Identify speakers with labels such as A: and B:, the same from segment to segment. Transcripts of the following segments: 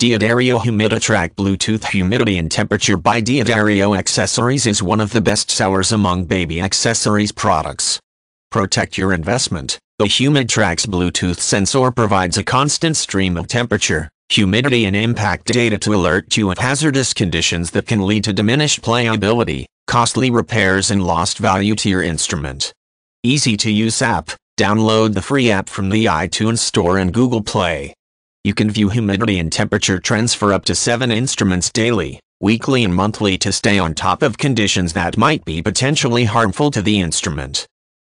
A: Diodario Humiditrack Bluetooth humidity and temperature by Diadario Accessories is one of the best sellers among baby accessories products. Protect your investment. The Humiditrack's Bluetooth sensor provides a constant stream of temperature, humidity and impact data to alert you of hazardous conditions that can lead to diminished playability, costly repairs and lost value to your instrument. Easy to use app. Download the free app from the iTunes Store and Google Play. You can view humidity and temperature trends for up to seven instruments daily, weekly and monthly to stay on top of conditions that might be potentially harmful to the instrument.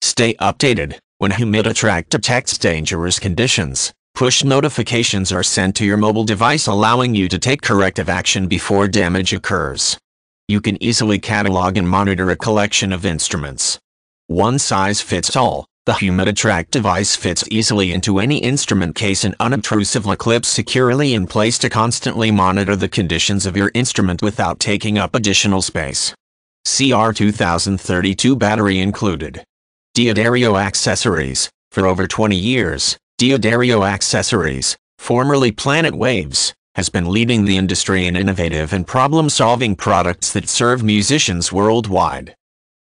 A: Stay updated. When Humiditrack detects dangerous conditions, push notifications are sent to your mobile device allowing you to take corrective action before damage occurs. You can easily catalog and monitor a collection of instruments. One size fits all. The humid attract device fits easily into any instrument case and unobtrusively clips securely in place to constantly monitor the conditions of your instrument without taking up additional space. CR2032 battery included. Diodario accessories. For over 20 years, Diodario accessories, formerly Planet Waves, has been leading the industry in innovative and problem-solving products that serve musicians worldwide.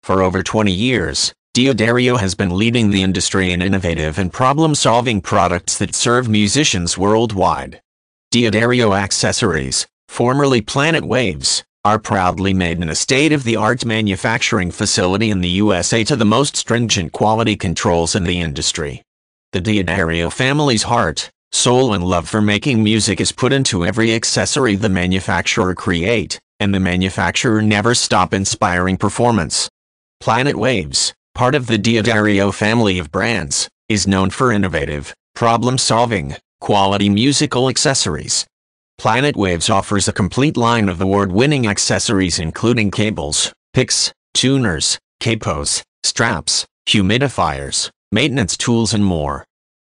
A: For over 20 years, Diodario has been leading the industry in innovative and problem-solving products that serve musicians worldwide. Diodario accessories, formerly Planet Waves, are proudly made in a state-of-the-art manufacturing facility in the USA to the most stringent quality controls in the industry. The Diodario family's heart, soul and love for making music is put into every accessory the manufacturer create, and the manufacturer never stop inspiring performance. Planet Waves, part of the D'Addario family of brands, is known for innovative, problem-solving, quality musical accessories. Planet Waves offers a complete line of award-winning accessories including cables, picks, tuners, capos, straps, humidifiers, maintenance tools and more.